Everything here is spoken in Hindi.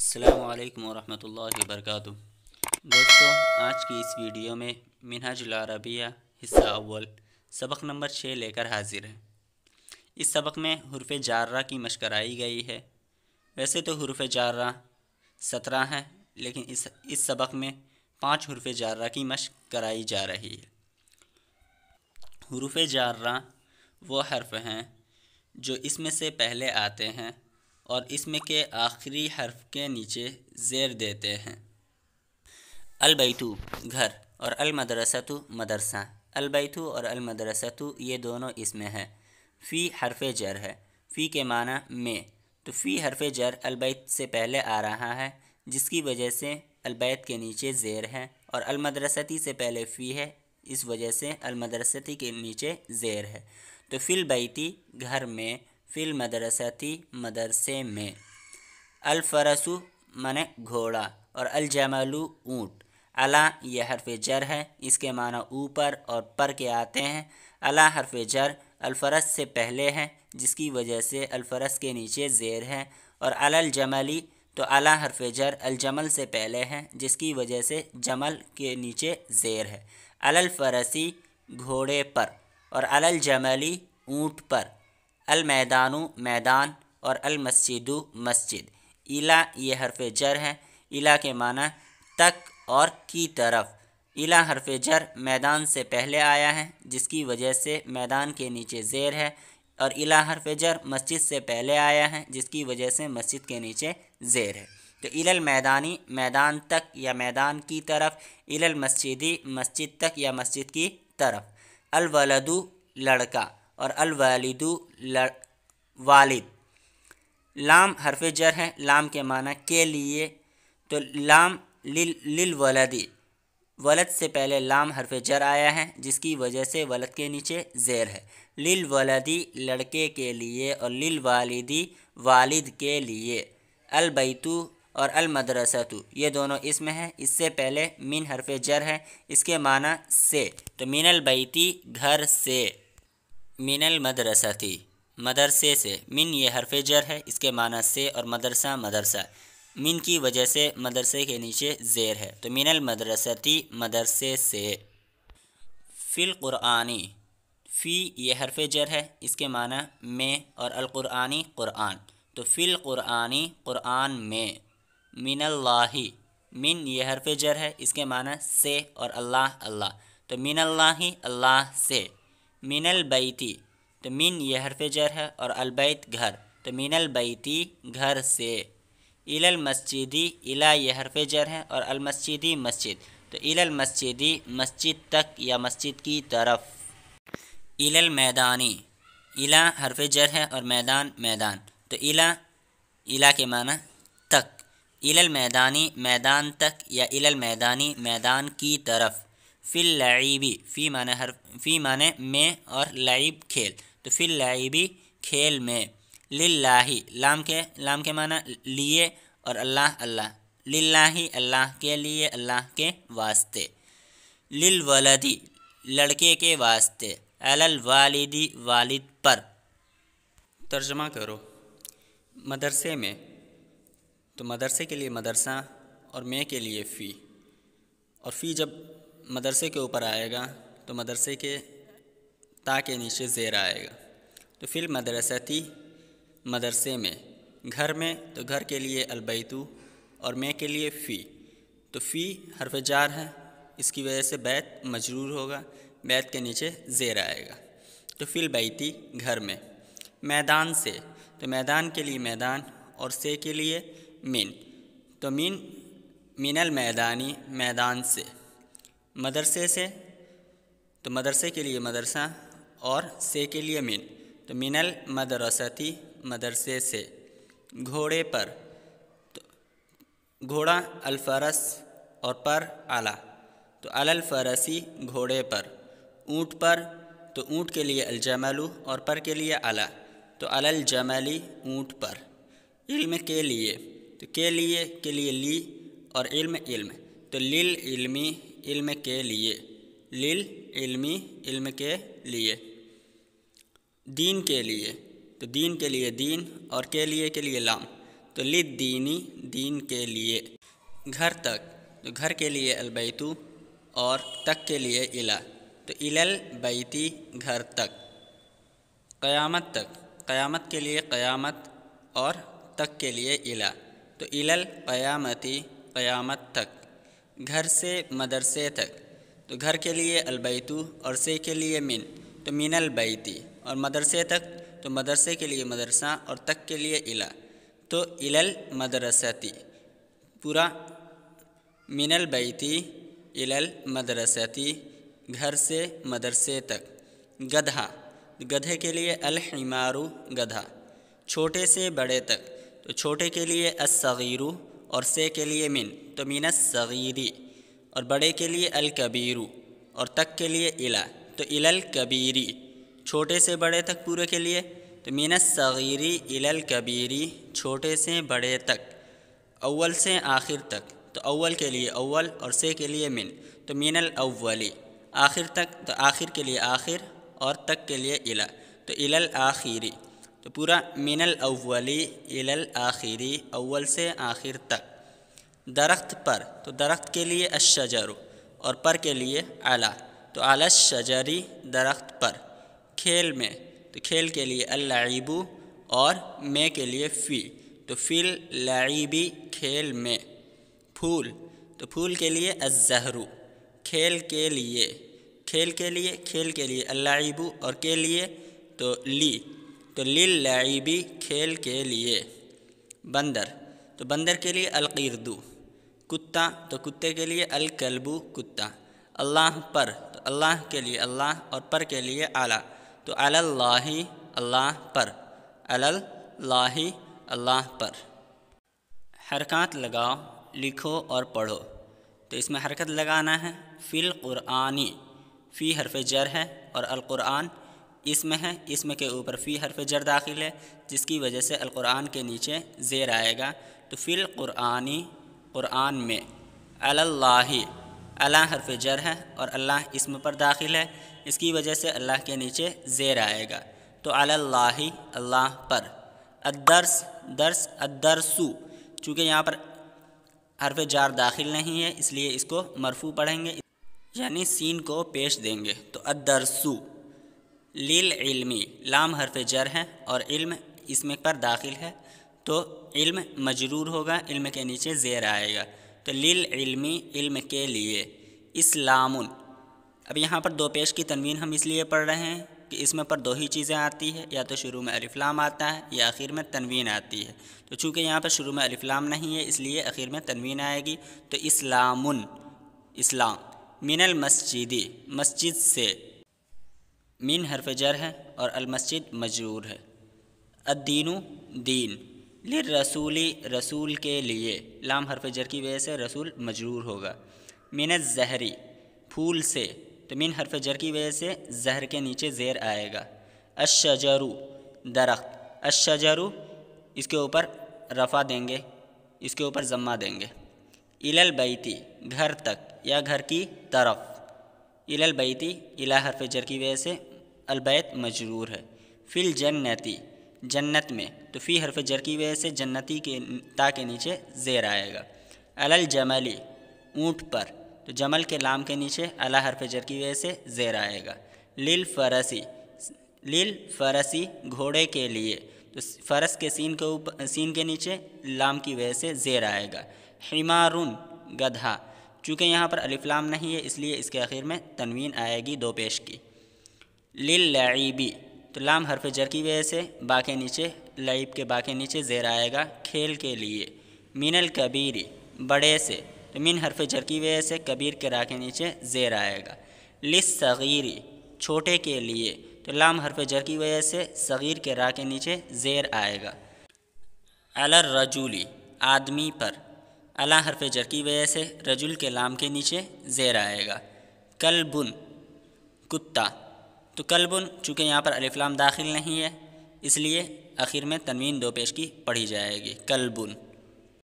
अल्लाम वरहमल वरक दोस्तों आज की इस वीडियो में रबिया हिस्सा अव्वल सबक नंबर छः लेकर हाजिर है इस सबक में हरफ जारा की मश कराई गई है वैसे तो हरफ जारा सत्रह हैं लेकिन इस इस सबक में पाँच हरफ जारा की मश कराई जा रही है हरूफ जारा वो हर्फ हैं जो इसमें से पहले आते हैं और इसमें के आखिरी हर्फ के नीचे ज़ेर देते हैं अलबैतु घर और अलमदरसतु मदरसा अलबैतु और अलमदरसतु ये दोनों इसमें हैं फ़ी हरफ जर है फ़ी के माना में तो फ़ी हरफ जर अलबैत से पहले आ रहा है जिसकी वजह से अलबैत के नीचे ज़ेर है और अलमदरसती से पहले फ़ी है इस वजह से अलमदरसती के नीचे ज़ेर है तो फिल बैती घर में फ़िल मदरसती मदरसे में अलफरसु मन घोड़ा और अलजमलू ऊँट अला यह हरफ जर है इसके माना ऊपर और पर के आते हैं अला हरफ जर अलफरस से पहले है जिसकी वजह से अलफरस के नीचे ज़ेर है और अलल जमली तो अला हरफ जर अलजमल से पहले है जिसकी वजह से जमल के नीचे ज़ेर है अलल फरसी घोड़े पर और अलल जमली ऊँट पर अल मैदानु मैदान और अल मस्जिदु मस्जिद इला ये हरफ जर है इला के माना तक और की तरफ इला हरफ जर मैदान से पहले आया है जिसकी वजह से मैदान के नीचे ज़ेर है और इला हरफ जर मस्जिद से पहले आया है जिसकी वजह से मस्जिद के नीचे ज़ेर है तो इलल मैदानी मैदान तक या मैदान की तरफ इलल मस्जिदी मस्जिद तक या मस्जिद की तरफ अलवलदु लड़का और अल वालिदू वालिद लाम हरफ जर है लाम के माना के लिए तो लाम लिल लिल वलदी वलद से पहले लाम हरफ जर आया है जिसकी वजह से वलद के नीचे जेर है लिल वलदी लड़के के लिए और लिल वालिदी वालिद के लिए अलबैतू और मदरसतु ये दोनों इसमें हैं इससे पहले मीन हरफ जर है इसके माना से तो अल बैती घर से मिनल मदरसा थी मदरसे से मिन ये हरफ जर है इसके माना से और मदरसा मदरसा मिन की वजह से मदरसे के नीचे जेर है तो मिनल मदरसा थी मदरसे से फ़िल क़ुरानी फ़ी ये हरफ जर है इसके माना में और अलकुरानी क़ुरान तो फ़िल क़ुरानी क़ुरान में मिनल्लाही मिन ये हरफ जर है इसके माना से और अल्लाह अल्लाह तो मिनल्लाही अल्लाह से मिनल बैती तो मिन ये हरफ जर है और अलबैत घर तो मिनल बैती घर से इलल मस्जिदी इला ये हरफ जर है और अलमस्जिदी मस्जिद तो इलल मस्जिदी मस्जिद तक या मस्जिद की तरफ इलल मैदानी इला हरफ जर है और मैदान मैदान तो इला इला के माना तक इलल मैदानी मैदान तक या इलल मैदानी मैदान की तरफ फिल लाइबी फ़ी माने हर फ़ी माने में और लाइब खेल तो फिल लाइबी खेल में लाही लाम के लाम के माना लिए और अल्लाह अल्लाह लाही अल्लाह के लिए अल्लाह के वास्ते लिल वलदी लड़के के वास्ते अलल वालिदी वालिद पर तर्जमा करो मदरसे में तो मदरसे के लिए मदरसा और मैं के लिए फ़ी और फ़ी जब मदरसे के ऊपर आएगा तो मदरसे के ता के नीचे ज़ेर आएगा तो फिर मदरसती मदरसे में घर में तो घर के लिए अलबैतू और मैं के लिए फ़ी तो फ़ी हरफ जार है इसकी वजह से बैत मजरूर होगा बैत के नीचे ज़ेर आएगा तो फिल बैती घर में मैदान से तो मैदान के लिए मैदान और से के लिए मीन तो मीन मिनल मैदानी मैदान से मदरसे से तो मदरसे के लिए मदरसा और से के लिए मीन तो मिनल मदरसती मदरसे से घोड़े पर तो घोड़ा अलफरस और पर आला तो अलफरसी घोड़े पर ऊँट पर तो ऊँट के लिए अलजमलू और पर के लिए आला तो अलल जमली ऊँट पर इल्म के लिए तो के लिए के लिए ली और इल्म इल्म तो लिल इल्मी इल्म के लिए लिल इल्मी इल्म के लिए दीन के लिए तो दीन के लिए दीन और के लिए के लिए लाम तो लिद दीनी दीन के लिए घर तक तो घर के लिए अलबैतु और तक के लिए इला तो इलल बैती घर तक क़यामत तक क़यामत के लिए क़यामत और तक के लिए इला तो इलल क़यामती क़यामत तक घर से मदरसे तक तो घर के लिए अलबैतु और से के लिए मिन तो मिन अलबैती और मदरसे तक तो मदरसे के लिए मदरसा और तक के लिए इला तो इलल मदरसती पूरा मिनल बैती इलल मदरसती घर से मदरसे तक गधा गधे के लिए अलहिमारू गधा छोटे से बड़े तक तो छोटे के लिए असगीरु और से के लिए मिन तो मीना सगीरी और बड़े के लिए अल कबीरू और तक के लिए इला तो इलल कबीरी छोटे से बड़े तक पूरे के लिए तो मीना सगीरी इलल कबीरी छोटे से बड़े तक अव्वल से आखिर तक तो अव्वल के लिए अव्वल और से के लिए मिन तो मीनल अव्वली आखिर तक तो आखिर के लिए आखिर और तक के लिए इला तो इलल आखिरी तो पूरा मीनल अव्वली इलल आखिरी अव्वल से आखिर तक दरख्त पर तो दरख्त के लिए अशजरू और पर के लिए आला तो आला शजरी दरख्त पर खेल में तो खेल के लिए अलाइबू और मे के लिए फ़ी तो फिल लाइबी खेल में फूल तो फूल के लिए अजहरू खेल के लिए खेल के लिए खेल के लिए अलाइबू और के लिए तो ली तो लिल लाइबी खेल के लिए बंदर तो बंदर के लिए अलकीरदू कुत्ता तो कुत्ते के लिए अल कलबू कुत्ता अल्लाह पर तो अल्लाह के लिए अल्लाह और पर के लिए आला तो अल्लाही अल्लाह पर अल्लाही अल्लाह पर हरकत लगाओ लिखो और पढ़ो तो इसमें हरकत लगाना है फ़िल क़ुरानी फ़ी हरफ जर है और अलकुरान इसमें है इसमें के ऊपर फ़ी हरफ जर दाखिल है जिसकी वजह से अलकुरान के नीचे ज़ेर आएगा तो फ़िल क़ुरानी क़ुरान में अल्लाही अल्लाह हरफ जर है और अल्लाह इसम पर दाखिल है इसकी वजह से अल्लाह के नीचे ज़ेर आएगा तो अल्लाही अल्लाह पर अदर्स दर्स अदरसु चूँकि यहाँ पर हरफ जार दाखिल नहीं है इसलिए इसको मरफू पढ़ेंगे यानी सीन को पेश देंगे तो अदरसु लील इल्मी लाम हरफ जर है और इल्म इसमें पर दाखिल है तो इल्म मजरूर होगा इल्म के नीचे ज़ेर आएगा तो लिल इल्मी इल्म के लिए इस्लामुन अब यहाँ पर दो पेश की तनवीन हम इसलिए पढ़ रहे हैं कि इसमें पर दो ही चीज़ें आती है या तो शुरू में अलिफ्लाम आता है या आखिर में तनवीन आती है तो चूँकि यहाँ पर शुरू में अलिफ्लाम नहीं है इसलिए आखिर में तनवीन आएगी तो इस्लामुन इस्लाम मिनल मस्जिदी मस्जिद से मीन हरफ जर है और अलमस्जिद मजरूर है अदीनु दीन लिर रसूली रसूल के लिए लाम हरफ जर की वजह से रसूल मजरूर होगा मीन जहरी फूल से तो मिन हरफ जर की वजह से जहर के नीचे जेर आएगा अशजरु दरख्त अशजरु इसके ऊपर रफ़ा देंगे इसके ऊपर जम्मा देंगे इलल बैती घर तक या घर की तरफ इलल बैती इला हरफ जर की वजह से अलबैत मजरूर है फिल जन्नती जन्नत में तो फ़ी हरफ जर की वजह से जन्नती के ता के नीचे ज़ेर आएगा अलल जमली ऊँट पर तो जमल के लाम के नीचे अला हरफ जर की वजह से ज़ेर आएगा लिल फरसी लिल फरसी घोड़े के लिए तो फरस के सीन के ऊपर सीन के नीचे लाम की वजह से ज़ेर आएगा हिमारुन गधा चूँकि यहाँ पर अलिफ्लाम नहीं है इसलिए इसके आखिर में तनवीन आएगी दो पेश की लिल लईबी तो लाम हरफ जर की वजह से बाके नीचे लईब के बाके नीचे ज़ेर आएगा खेल के लिए मिनल कबीरी बड़े से तो मिन हरफ जर की वजह से कबीर के रा के नीचे ज़ेर आएगा लिस सगीरी छोटे के लिए तो लाम हरफ जर की वजह से सगीर के रा के नीचे ज़ेर आएगा अलर रजुली आदमी पर अला हरफ जर की वजह से रजुल के लाम के नीचे ज़ेर आएगा कलबुन कुत्ता तो कलबुन चूँकि यहाँ पर अलिफ्लाम दाखिल नहीं है इसलिए आखिर में तनवीन दो पेश की पढ़ी जाएगी कलबुन